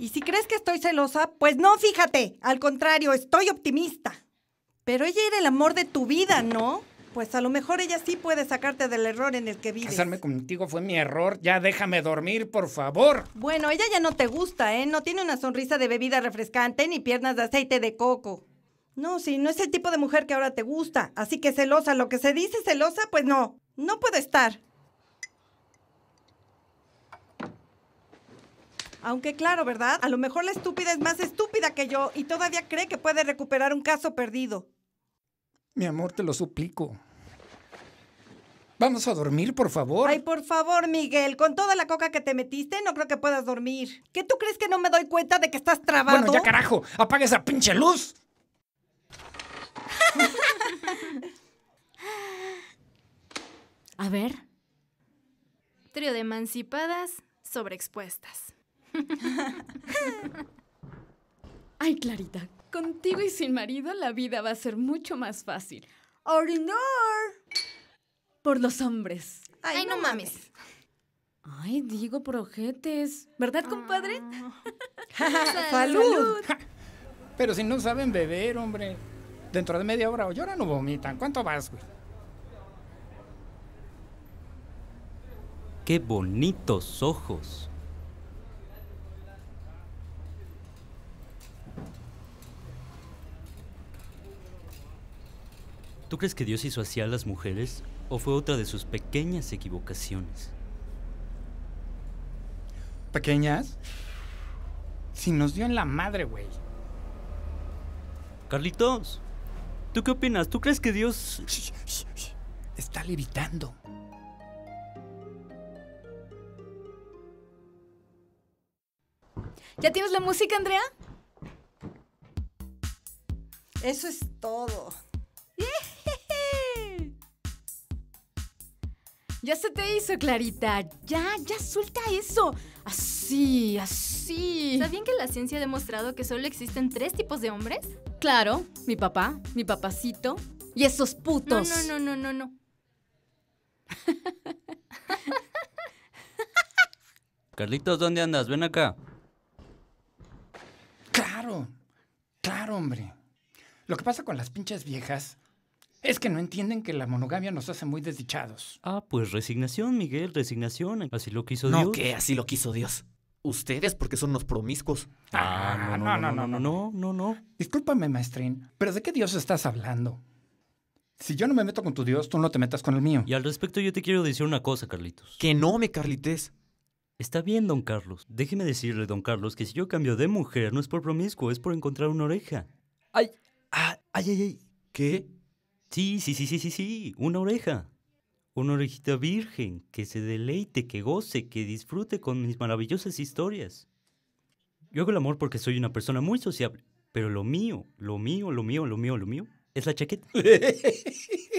Y si crees que estoy celosa, pues no, fíjate. Al contrario, estoy optimista. Pero ella era el amor de tu vida, ¿no? Pues a lo mejor ella sí puede sacarte del error en el que vives. Casarme contigo fue mi error. Ya déjame dormir, por favor. Bueno, ella ya no te gusta, ¿eh? No tiene una sonrisa de bebida refrescante ni piernas de aceite de coco. No, sí, no es el tipo de mujer que ahora te gusta. Así que celosa, lo que se dice celosa, pues no. No puedo estar. Aunque claro, ¿verdad? A lo mejor la estúpida es más estúpida que yo y todavía cree que puede recuperar un caso perdido. Mi amor, te lo suplico. Vamos a dormir, por favor. Ay, por favor, Miguel, con toda la coca que te metiste, no creo que puedas dormir. ¿Qué tú crees que no me doy cuenta de que estás trabado? Bueno, ya carajo, apaga esa pinche luz. a ver. Trío de emancipadas sobreexpuestas. Ay, Clarita, contigo y sin marido la vida va a ser mucho más fácil. ¡Orinor! Por los hombres. Ay, no, mames. Ay, digo por ojetes. ¿Verdad, compadre? Ah. ¡Salud! Pero si no saben beber, hombre. Dentro de media hora o lloran o vomitan. ¿Cuánto vas, güey? Qué bonitos ojos. ¿Tú crees que Dios hizo así a las mujeres o fue otra de sus pequeñas equivocaciones? ¿Pequeñas? Si nos dio en la madre, güey. Carlitos, ¿tú qué opinas? ¿Tú crees que Dios... Está levitando. ¿Ya tienes la música, Andrea? Eso es todo. Yeah. Ya se te hizo, Clarita. Ya, ya suelta eso. Así, así. bien que la ciencia ha demostrado que solo existen tres tipos de hombres? Claro, mi papá, mi papacito y esos putos. No, no, no, no, no, no. Carlitos, ¿dónde andas? Ven acá. Claro, claro, hombre. Lo que pasa con las pinches viejas es que no entienden que la monogamia nos hace muy desdichados. Ah, pues resignación, Miguel, resignación. Así lo quiso Dios. No, ¿qué? así lo quiso Dios. Ustedes, porque son los promiscuos. Ah, ah no, no, no, no, no, no, no. Discúlpame, maestrín, pero ¿de qué Dios estás hablando? Si yo no me meto con tu Dios, tú no te metas con el mío. Y al respecto yo te quiero decir una cosa, Carlitos. Que no me carlites. Está bien, don Carlos. Déjeme decirle, don Carlos, que si yo cambio de mujer no es por promiscuo, es por encontrar una oreja. Ay, ah, ay, ay, ay. ¿Qué? Sí, sí, sí, sí, sí, sí, una oreja. Una orejita virgen que se deleite, que goce, que disfrute con mis maravillosas historias. Yo hago el amor porque soy una persona muy sociable, pero lo mío, lo mío, lo mío, lo mío, lo mío, es la chaqueta.